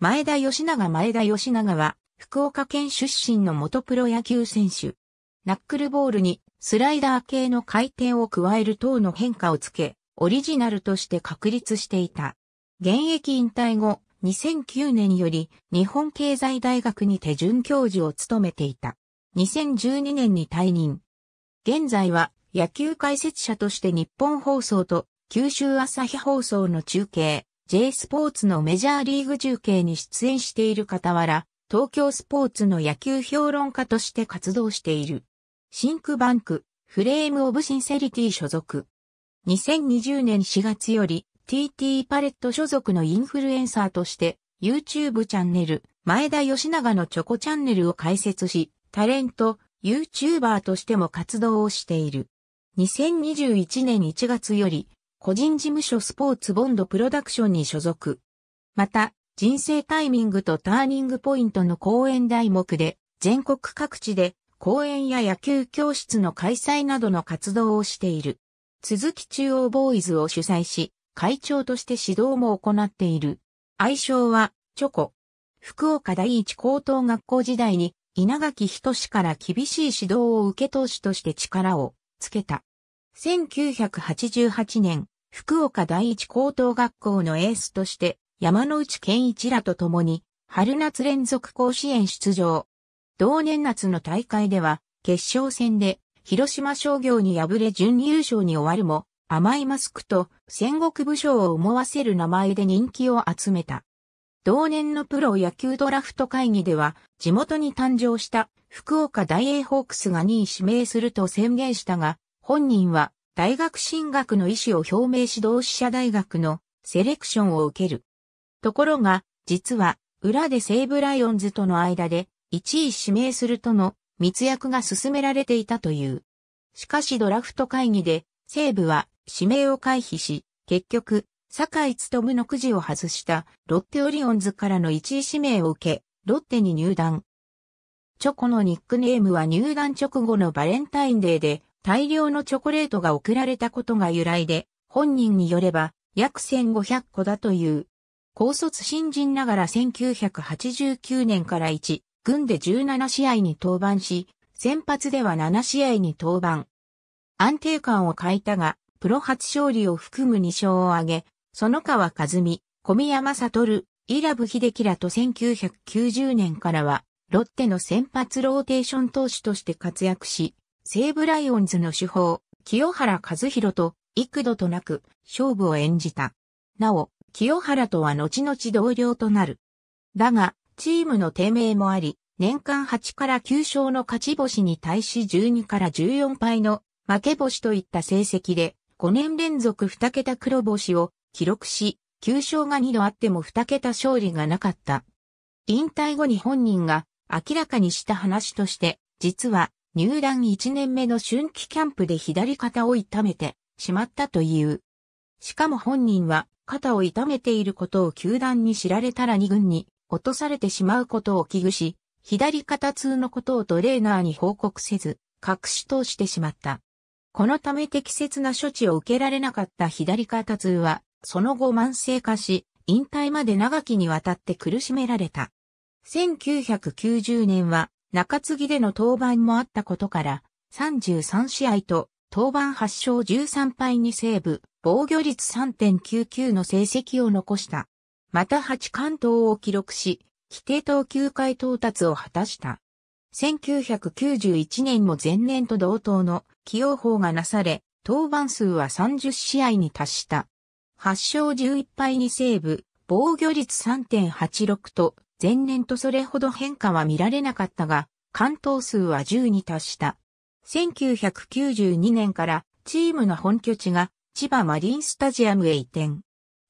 前田義長前田義長は、福岡県出身の元プロ野球選手。ナックルボールにスライダー系の回転を加える等の変化をつけ、オリジナルとして確立していた。現役引退後、2009年より日本経済大学に手順教授を務めていた。2012年に退任。現在は野球解説者として日本放送と九州朝日放送の中継、J スポーツのメジャーリーグ中継に出演している傍ら、東京スポーツの野球評論家として活動している。シンクバンク、フレームオブシンセリティ所属。2020年4月より TT パレット所属のインフルエンサーとして YouTube チャンネル前田吉長のチョコチャンネルを開設しタレント YouTuber としても活動をしている。2021年1月より個人事務所スポーツボンドプロダクションに所属。また、人生タイミングとターニングポイントの講演題目で、全国各地で講演や野球教室の開催などの活動をしている。鈴木中央ボーイズを主催し、会長として指導も行っている。愛称は、チョコ。福岡第一高等学校時代に稲垣仁から厳しい指導を受け投手として力をつけた。1988年、福岡第一高等学校のエースとして、山内健一らと共に、春夏連続甲子園出場。同年夏の大会では、決勝戦で、広島商業に敗れ準優勝に終わるも、甘いマスクと戦国武将を思わせる名前で人気を集めた。同年のプロ野球ドラフト会議では、地元に誕生した福岡大英ホークスが2位指名すると宣言したが、本人は大学進学の意思を表明し同志社大学のセレクションを受ける。ところが、実は裏で西武ライオンズとの間で1位指名するとの密約が進められていたという。しかしドラフト会議で西武は指名を回避し、結局、坂井務のくじを外したロッテオリオンズからの1位指名を受け、ロッテに入団。チョコのニックネームは入団直後のバレンタインデーで大量のチョコレートが送られたことが由来で、本人によれば約1500個だという。高卒新人ながら1989年から1、軍で17試合に登板し、先発では7試合に登板。安定感を欠いたが、プロ初勝利を含む2勝を挙げ、園川和美、小宮山悟、イラブ秀樹らと1990年からは、ロッテの先発ローテーション投手として活躍し、西武ライオンズの主砲、清原和弘と幾度となく勝負を演じた。なお、清原とは後々同僚となる。だが、チームの低迷もあり、年間8から9勝の勝ち星に対し12から14敗の負け星といった成績で、5年連続2桁黒星を記録し、9勝が2度あっても2桁勝利がなかった。引退後に本人が明らかにした話として、実は入団1年目の春季キャンプで左肩を痛めてしまったという。しかも本人は肩を痛めていることを球団に知られたら2軍に落とされてしまうことを危惧し、左肩痛のことをトレーナーに報告せず、隠し通してしまった。このため適切な処置を受けられなかった左肩痛は、その後慢性化し、引退まで長きにわたって苦しめられた。1990年は中継ぎでの登板もあったことから、33試合と、登板8勝13敗にセーブ、防御率3.99の成績を残した。また8関東を記録し、規定投球回到達を果たした。1991年も前年と同等の起用法がなされ、登板数は30試合に達した。8勝11敗にセーブ、防御率3.86と前年とそれほど変化は見られなかったが、関東数は10に達した。1992年からチームの本拠地が千葉マリンスタジアムへ移転。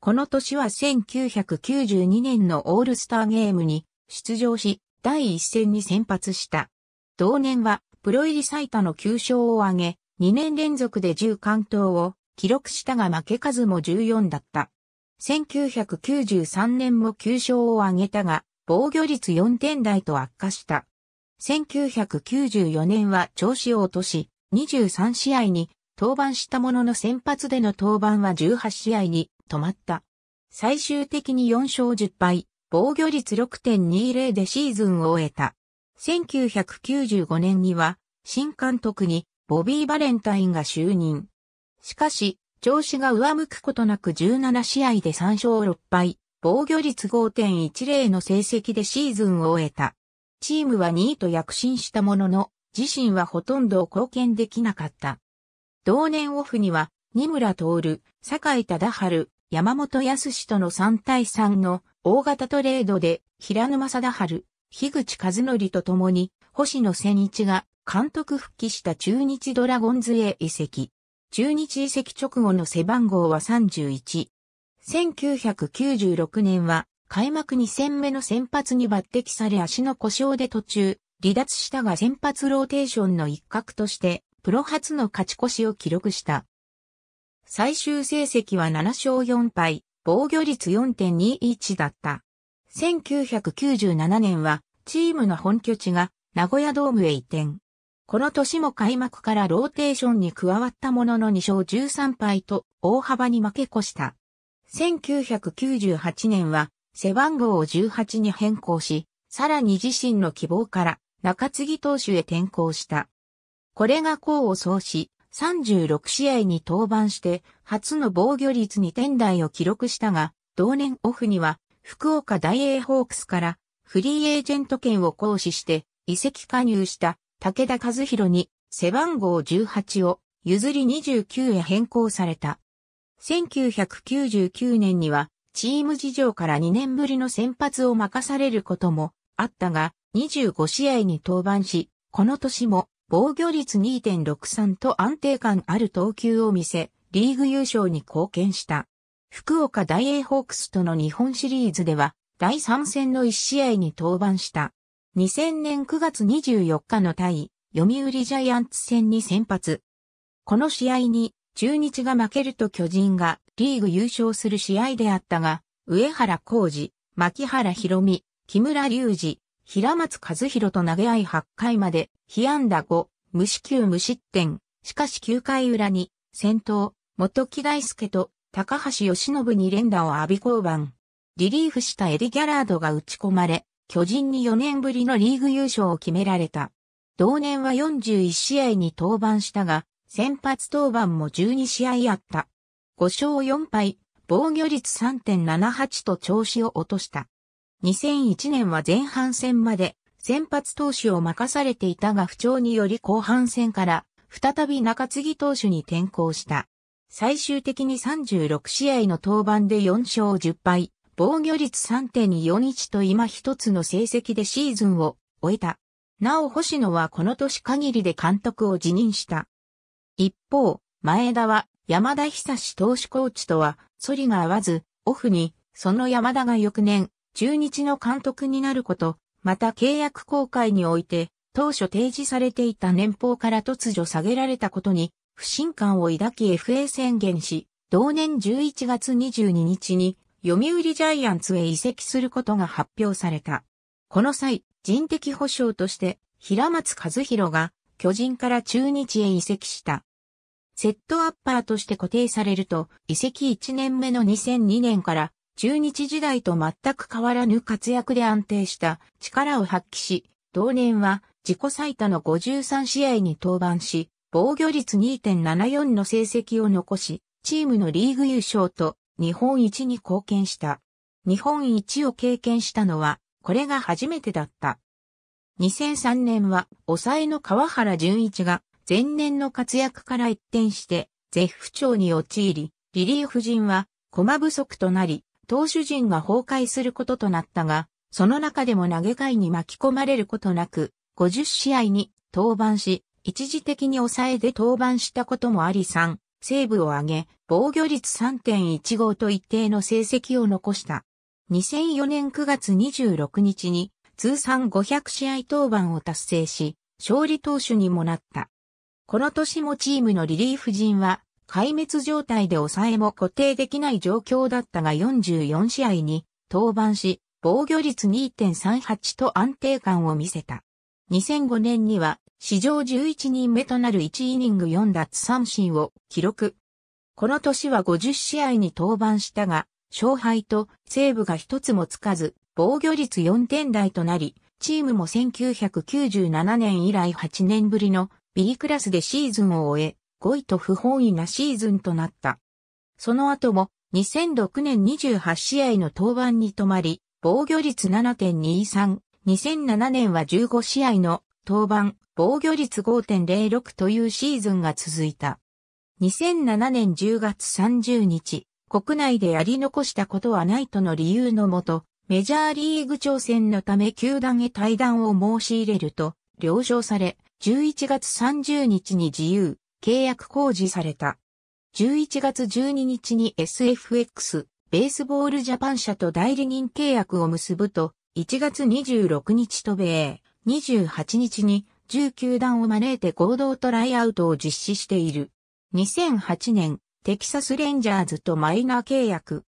この年は1992年のオールスターゲームに出場し、第一戦に先発した。同年はプロ入り最多の9勝を挙げ、2年連続で10関東を記録したが負け数も14だった。1993年も9勝を挙げたが、防御率4点台と悪化した。1994年は調子を落とし、23試合に登板したものの先発での登板は18試合に止まった。最終的に4勝10敗、防御率6.20でシーズンを終えた。1995年には新監督にボビー・バレンタインが就任。しかし、調子が上向くことなく17試合で3勝6敗、防御率5.10の成績でシーズンを終えた。チームは2位と躍進したものの、自身はほとんど貢献できなかった。同年オフには、二村徹、坂井忠春、山本康史との3対3の大型トレードで、平沼貞春、樋口和則と共に、星野千一が監督復帰した中日ドラゴンズへ移籍。中日移籍直後の背番号は31。1996年は開幕2戦目の先発に抜擢され足の故障で途中、離脱したが先発ローテーションの一角として、プロ初の勝ち越しを記録した。最終成績は7勝4敗、防御率4.21だった。1997年は、チームの本拠地が名古屋ドームへ移転。この年も開幕からローテーションに加わったものの2勝13敗と大幅に負け越した。1998年は背番号を18に変更し、さらに自身の希望から中継ぎ投手へ転向した。これが功を奏し、36試合に登板して初の防御率に点台を記録したが、同年オフには福岡大英ホークスからフリーエージェント権を行使して移籍加入した武田和弘に背番号18を譲り29へ変更された。1999年にはチーム事情から2年ぶりの先発を任されることもあったが、25試合に登板し、この年も防御率2.63と安定感ある投球を見せ、リーグ優勝に貢献した。福岡大英ホークスとの日本シリーズでは、第3戦の1試合に登板した。2000年9月24日の対、読売ジャイアンツ戦に先発。この試合に中日が負けると巨人がリーグ優勝する試合であったが、上原浩二、牧原博美、木村隆二、平松和弘と投げ合い8回まで、被安打5、無四球無失点。しかし9回裏に、先頭、元木大輔と高橋義信に連打を浴び交番。リリーフしたエディ・ギャラードが打ち込まれ、巨人に4年ぶりのリーグ優勝を決められた。同年は41試合に登板したが、先発登板も12試合あった。5勝4敗、防御率3.78と調子を落とした。2001年は前半戦まで先発投手を任されていたが不調により後半戦から再び中継ぎ投手に転向した。最終的に36試合の登板で4勝10敗、防御率3.41と今一つの成績でシーズンを終えた。なお星野はこの年限りで監督を辞任した。一方、前田は山田久志投手コーチとは、反りが合わず、オフに、その山田が翌年、中日の監督になること、また契約公開において、当初提示されていた年俸から突如下げられたことに、不信感を抱き FA 宣言し、同年11月22日に、読売ジャイアンツへ移籍することが発表された。この際、人的保障として、平松和弘が、巨人から中日へ移籍した。セットアッパーとして固定されると、移籍1年目の2002年から中日時代と全く変わらぬ活躍で安定した力を発揮し、同年は自己最多の53試合に登板し、防御率2.74の成績を残し、チームのリーグ優勝と日本一に貢献した。日本一を経験したのは、これが初めてだった。2003年は、抑えの川原淳一が前年の活躍から一転して、絶不調に陥り、リリーフ陣は、駒不足となり、投手陣が崩壊することとなったが、その中でも投げ替えに巻き込まれることなく、50試合に登板し、一時的に抑えで登板したこともあり3、セーブを上げ、防御率3.15と一定の成績を残した。2004年9月26日に通算500試合登板を達成し、勝利投手にもなった。この年もチームのリリーフ陣は、壊滅状態で抑えも固定できない状況だったが44試合に登板し、防御率2.38と安定感を見せた。2005年には史上11人目となる1イニング4奪三振を記録。この年は50試合に登板したが、勝敗とセーブが一つもつかず、防御率4点台となり、チームも1997年以来8年ぶりの右クラスでシーズンを終え、5位と不本意なシーズンとなった。その後も2006年28試合の登板に止まり、防御率7.23、2007年は15試合の登板、防御率5.06というシーズンが続いた。2007年10月30日、国内でやり残したことはないとの理由のもと、メジャーリーグ挑戦のため球団へ対談を申し入れると、了承され、11月30日に自由、契約公示された。11月12日に SFX、ベースボールジャパン社と代理人契約を結ぶと、1月26日と米、28日に10球団を招いて合同トライアウトを実施している。2008年、テキサスレンジャーズとマイナー契約。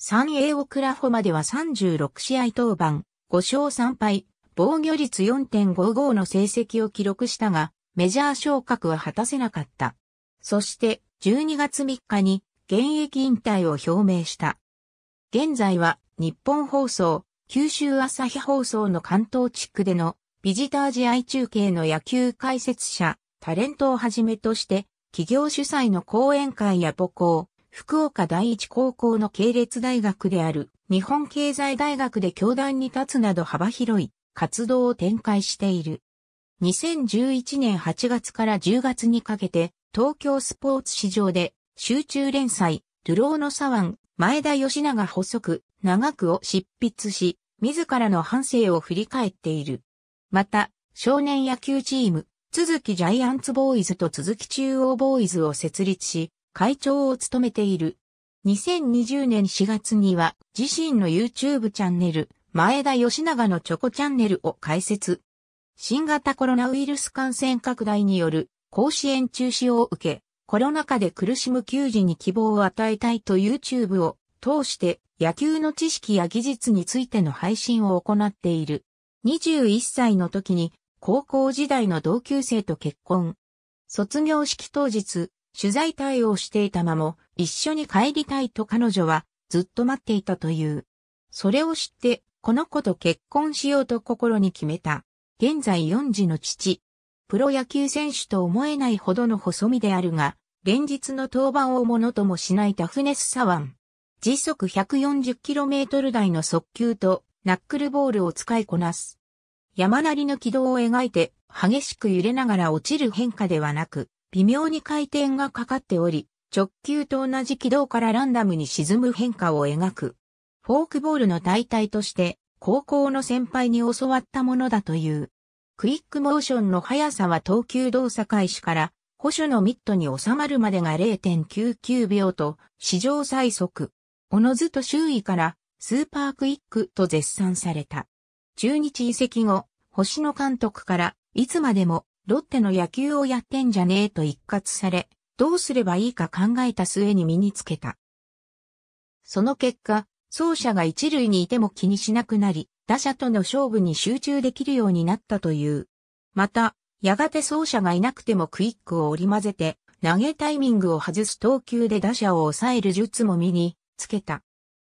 3A オクラホマでは36試合登板、5勝3敗、防御率4.55の成績を記録したが、メジャー昇格は果たせなかった。そして、12月3日に現役引退を表明した。現在は日本放送、九州朝日放送の関東地区でのビジター試合中継の野球解説者、タレントをはじめとして、企業主催の講演会や母校、福岡第一高校の系列大学である日本経済大学で教壇に立つなど幅広い活動を展開している。2011年8月から10月にかけて、東京スポーツ市場で、集中連載、ローの左腕、前田吉長補足、長くを執筆し、自らの反省を振り返っている。また、少年野球チーム、続きジャイアンツボーイズと続き中央ボーイズを設立し、会長を務めている。2020年4月には自身の YouTube チャンネル、前田義長のチョコチャンネルを開設。新型コロナウイルス感染拡大による甲子園中止を受け、コロナ禍で苦しむ球児に希望を与えたいと YouTube を通して野球の知識や技術についての配信を行っている。21歳の時に高校時代の同級生と結婚。卒業式当日、取材対応していた間も一緒に帰りたいと彼女はずっと待っていたという。それを知ってこの子と結婚しようと心に決めた。現在4児の父。プロ野球選手と思えないほどの細身であるが、連日の登板をものともしないタフネスサワン。時速 140km 台の速球とナックルボールを使いこなす。山なりの軌道を描いて激しく揺れながら落ちる変化ではなく、微妙に回転がかかっており、直球と同じ軌道からランダムに沈む変化を描く。フォークボールの代替として、高校の先輩に教わったものだという。クイックモーションの速さは投球動作開始から、保守のミットに収まるまでが0.99秒と、史上最速。おのずと周囲から、スーパークイックと絶賛された。中日移籍後、星野監督から、いつまでも、ロッテの野球をやってんじゃねえと一括され、どうすればいいか考えた末に身につけた。その結果、走者が一塁にいても気にしなくなり、打者との勝負に集中できるようになったという。また、やがて走者がいなくてもクイックを織り交ぜて、投げタイミングを外す投球で打者を抑える術も身につけた。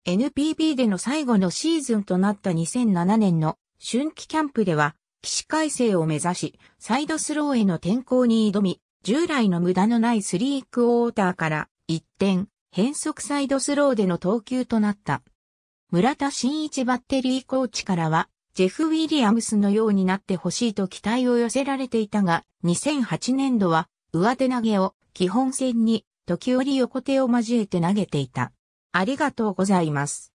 NPB での最後のシーズンとなった2007年の春季キャンプでは、起死改正を目指し、サイドスローへの転向に挑み、従来の無駄のないスリークオーターから一転、変速サイドスローでの投球となった。村田新一バッテリーコーチからは、ジェフ・ウィリアムスのようになってほしいと期待を寄せられていたが、2008年度は上手投げを基本線に時折横手を交えて投げていた。ありがとうございます。